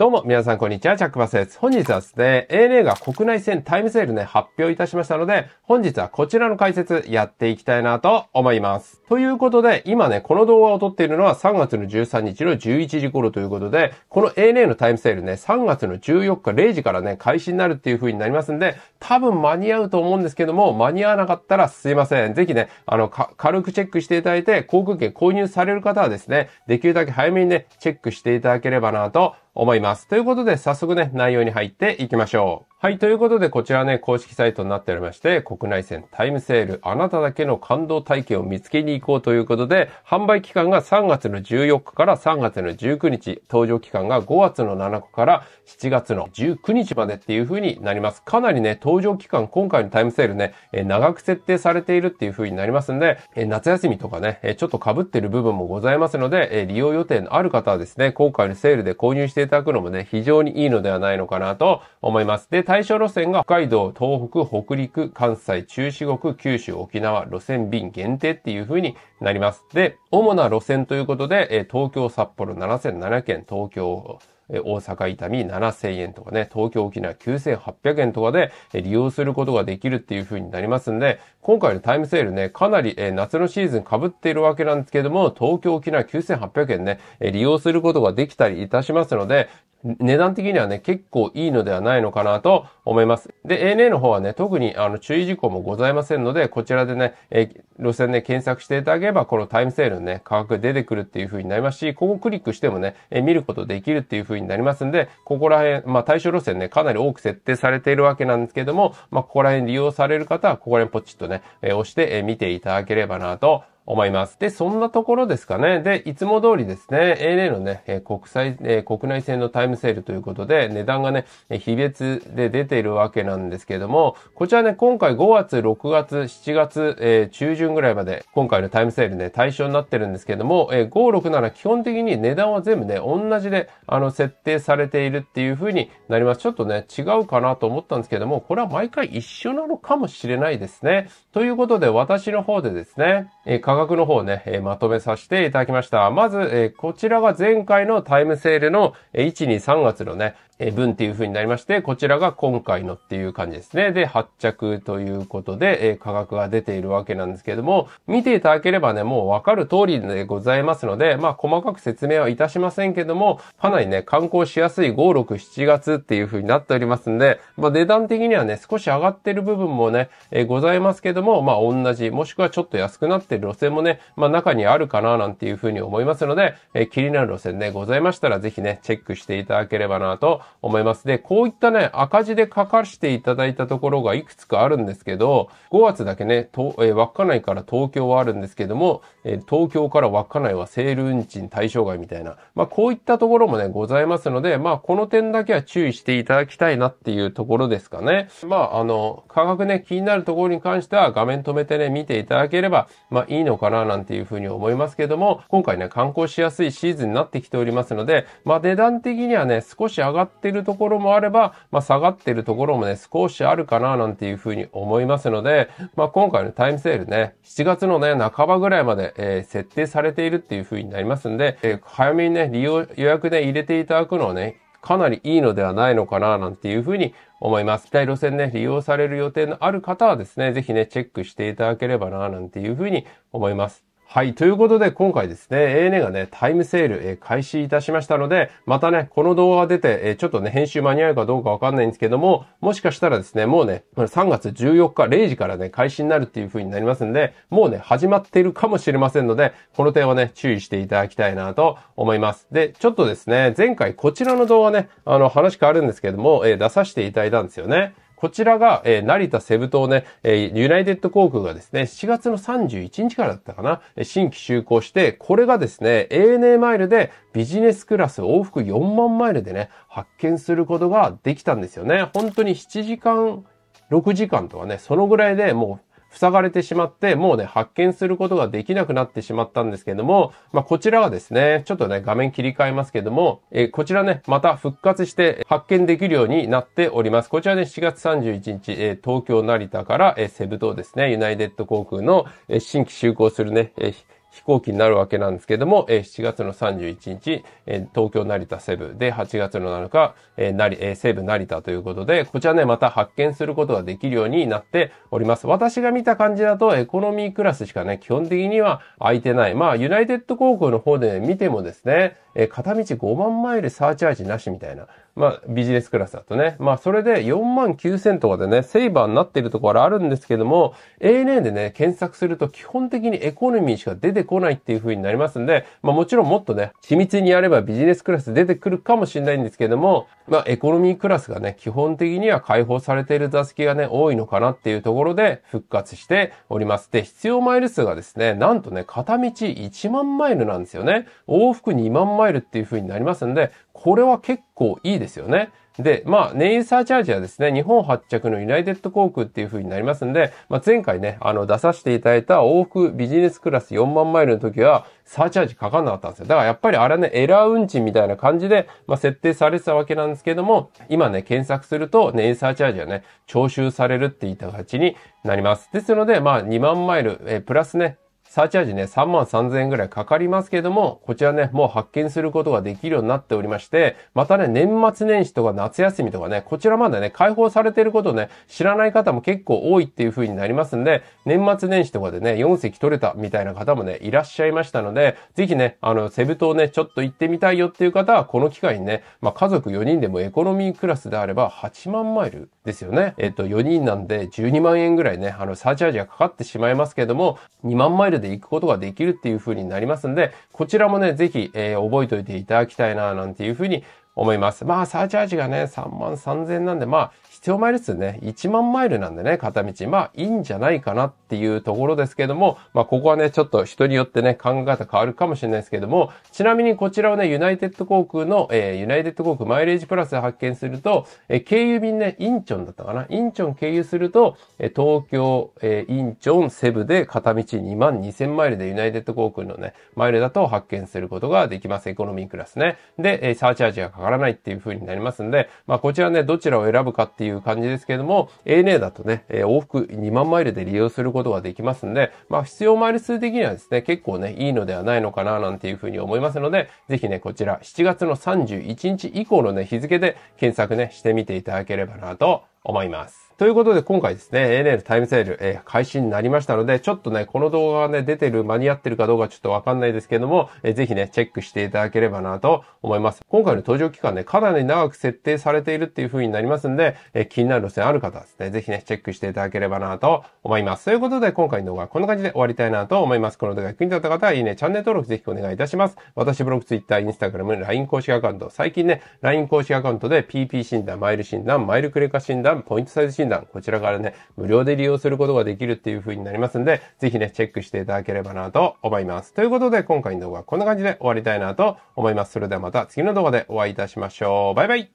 どうも、皆さん、こんにちは。チャックバスです。本日はですね、ANA が国内線タイムセールね、発表いたしましたので、本日はこちらの解説やっていきたいなと思います。ということで、今ね、この動画を撮っているのは3月の13日の11時頃ということで、この ANA のタイムセールね、3月の14日0時からね、開始になるっていう風になりますんで、多分間に合うと思うんですけども、間に合わなかったらすいません。ぜひね、あの、軽くチェックしていただいて、航空券購入される方はですね、できるだけ早めにね、チェックしていただければなと思います。ということで、早速ね、内容に入っていきましょう。はい、ということで、こちらね、公式サイトになっておりまして、国内線タイムセール、あなただけの感動体験を見つけに行こうということで、販売期間が3月の14日から3月の19日、登場期間が5月の7日から7月の19日までっていう風になります。かなりね、登場期間、今回のタイムセールね、え長く設定されているっていう風になりますんで、え夏休みとかね、えちょっと被ってる部分もございますので、え利用予定のある方はですね、今回のセールで購入してしていただくのもね、非常にいいのではないのかなと思います。で、対象路線が北海道、東北、北陸、関西、中四国、九州、沖縄、路線便限定っていう風になります。で、主な路線ということで、東京、札幌、7007件、東京、大阪伊丹7000円とかね、東京沖縄9800円とかで利用することができるっていう風になりますんで、今回のタイムセールね、かなり夏のシーズン被っているわけなんですけども、東京沖縄9800円ね、利用することができたりいたしますので、値段的にはね、結構いいのではないのかなと思います。で、ANA の方はね、特にあの注意事項もございませんので、こちらでね、え路線で検索していただければ、このタイムセールのね、価格出てくるっていう風になりますし、ここクリックしてもね、え見ることできるっていう風になりますんで、ここら辺、まあ対象路線ね、かなり多く設定されているわけなんですけども、まあここら辺利用される方は、ここら辺ポチッとね、え押して、え見ていただければなと思います。で、そんなところですかね。で、いつも通りですね、ANA のね、え国際、え国内線のタイムセールということで、値段がね、比別で出ているわけなんですけれども、こちらね、今回5月、6月、7月、えー、中旬ぐらいまで、今回のタイムセールね、対象になってるんですけれども、えー、5、6なら基本的に値段は全部ね、同じで、あの、設定されているっていう風になります。ちょっとね、違うかなと思ったんですけども、これは毎回一緒なのかもしれないですね。ということで、私の方でですね、えー額の方ね、まとめさせていただきました。まず、こちらが前回のタイムセールの、1、2、3月のね、分っていう風になりまして、こちらが今回のっていう感じですね。で、発着ということで、価格が出ているわけなんですけれども、見ていただければね、もうわかる通りでございますので、まあ、細かく説明はいたしませんけども、かなりね、観光しやすい5、6、7月っていう風になっておりますんで、まあ、値段的にはね、少し上がってる部分もね、ございますけども、まあ、同じ、もしくはちょっと安くなってる線もね、まあ中にあるかななんていうふうに思いますので、え気になる路線ね、ございましたらぜひね、チェックしていただければなと思います。で、こういったね、赤字で書かしていただいたところがいくつかあるんですけど、5月だけね、とえ稚内から東京はあるんですけども、え東京から稚内はセール運賃対象外みたいな、まあこういったところもね、ございますので、まあこの点だけは注意していただきたいなっていうところですかね。まああの、価格ね、気になるところに関しては画面止めてね、見ていただければ、まあいいののかななんていうふうに思いますけども、今回ね、観光しやすいシーズンになってきておりますので、まあ値段的にはね、少し上がってるところもあれば、まあ下がってるところもね、少しあるかななんていうふうに思いますので、まあ今回のタイムセールね、7月のね、半ばぐらいまで、えー、設定されているっていうふうになりますんで、えー、早めにね、利用、予約で、ね、入れていただくのをね、かなりいいのではないのかな、なんていうふうに思います。北井路線ね、利用される予定のある方はですね、ぜひね、チェックしていただければな、なんていうふうに思います。はい。ということで、今回ですね、ANA がね、タイムセール、えー、開始いたしましたので、またね、この動画が出て、えー、ちょっとね、編集間に合うかどうかわかんないんですけども、もしかしたらですね、もうね、3月14日0時からね、開始になるっていう風になりますんで、もうね、始まっているかもしれませんので、この点はね、注意していただきたいなと思います。で、ちょっとですね、前回こちらの動画ね、あの、話変わるんですけども、えー、出させていただいたんですよね。こちらが、えー、成田セブ島ね、えー、ユナイテッド航空がですね、7月の31日からだったかな、新規就航して、これがですね、ANA マイルでビジネスクラス往復4万マイルでね、発見することができたんですよね。本当に7時間、6時間とかね、そのぐらいでもう塞がれてしまって、もうね、発見することができなくなってしまったんですけども、まあ、こちらはですね、ちょっとね、画面切り替えますけども、えー、こちらね、また復活して発見できるようになっております。こちらね、4月31日、えー、東京成田から、えー、セブ島ですね、ユナイテッド航空の、えー、新規就航するね、えー飛行機になるわけなんですけども、えー、7月の31日、えー、東京成田セブで、8月の7日、えー、なり、えー、西部成田ということで、こちらね、また発見することができるようになっております。私が見た感じだと、エコノミークラスしかね、基本的には空いてない。まあ、ユナイテッド航空の方で見てもですね、えー、片道5万マイルサーチャージなしみたいな。まあ、ビジネスクラスだとね。まあ、それで4万9000とかでね、セイバーになっているところあるんですけども、ANA でね、検索すると基本的にエコノミーしか出ててこないっていう風になりますんで、まあもちろんもっとね、緻密にやればビジネスクラス出てくるかもしれないんですけども、まあエコノミークラスがね、基本的には解放されている座席がね、多いのかなっていうところで復活しております。で、必要マイル数がですね、なんとね、片道1万マイルなんですよね。往復2万マイルっていう風になりますんで、これは結構いいですよね。で、まあ、ネイサーチャージはですね、日本発着のユナイテッド航空っていう風になりますんで、まあ、前回ね、あの、出させていただいた往復ビジネスクラス4万マイルの時は、サーチャージかかんなかったんですよ。だからやっぱりあれね、エラー運賃みたいな感じで、まあ、設定されてたわけなんですけども、今ね、検索すると、ネイサーチャージはね、徴収されるって言った形になります。ですので、まあ、2万マイル、えプラスね、サーチャージね、3万3000円ぐらいかかりますけども、こちらね、もう発見することができるようになっておりまして、またね、年末年始とか夏休みとかね、こちらまでね、解放されてることをね、知らない方も結構多いっていう風になりますんで、年末年始とかでね、4席取れたみたいな方もね、いらっしゃいましたので、ぜひね、あの、セブ島ね、ちょっと行ってみたいよっていう方は、この機会にね、まあ、家族4人でもエコノミークラスであれば、8万マイルですよね。えっと、4人なんで12万円ぐらいね、あの、サーチャージがかかってしまいますけども、2万マイルで行くことができるっていう風になりますんで、こちらもね、ぜひ、えー、覚えておいていただきたいな、なんていう風に思います。まあ、サーチャージがね、3万3000なんで、まあ、必要マイル数ね、1万マイルなんでね、片道。まあ、いいんじゃないかなっていうところですけども、まあ、ここはね、ちょっと人によってね、考え方変わるかもしれないですけども、ちなみにこちらをね、ユナイテッド航空の、えー、ユナイテッド航空マイレージプラスで発見すると、えー、経由便ね、インチョンだったかな。インチョン経由すると、えー、東京、えー、インチョン、セブで片道2万2000マイルでユナイテッド航空のね、マイルだと発見することができます。エコノミークラスね。で、えー、サーチャージがかからないっていう風になりますんで、まあ、こちらね、どちらを選ぶかっていういう感じですけれども、ANA だとね、え往復2万マイルで利用することができますんで、まあ、必要マイル数的にはですね、結構ね、いいのではないのかななんていうふうに思いますので、ぜひね、こちら7月の31日以降のね、日付で検索ね、してみていただければなと思います。ということで、今回ですね、ANA タイムセール、えー、開始になりましたので、ちょっとね、この動画がね、出てる、間に合ってるかどうかちょっとわかんないですけども、えー、ぜひね、チェックしていただければなと思います。今回の登場期間ね、かなり長く設定されているっていう風になりますんで、えー、気になる路線ある方はですね、ぜひね、チェックしていただければなと思います。ということで、今回の動画はこんな感じで終わりたいなと思います。この動画が気になった方は、いいね、チャンネル登録ぜひお願いいたします。私、ブログ、ツイッター、インスタグラム、LINE 公式アカウント、最近ね、LINE 公式アカウントで PP 診断、マイル診断、マイルクレカ診断、ポイントサイズ診断、談、こちらからね、無料で利用することができるっていう風になりますんで、ぜひね、チェックしていただければなと思います。ということで、今回の動画はこんな感じで終わりたいなと思います。それではまた次の動画でお会いいたしましょう。バイバイ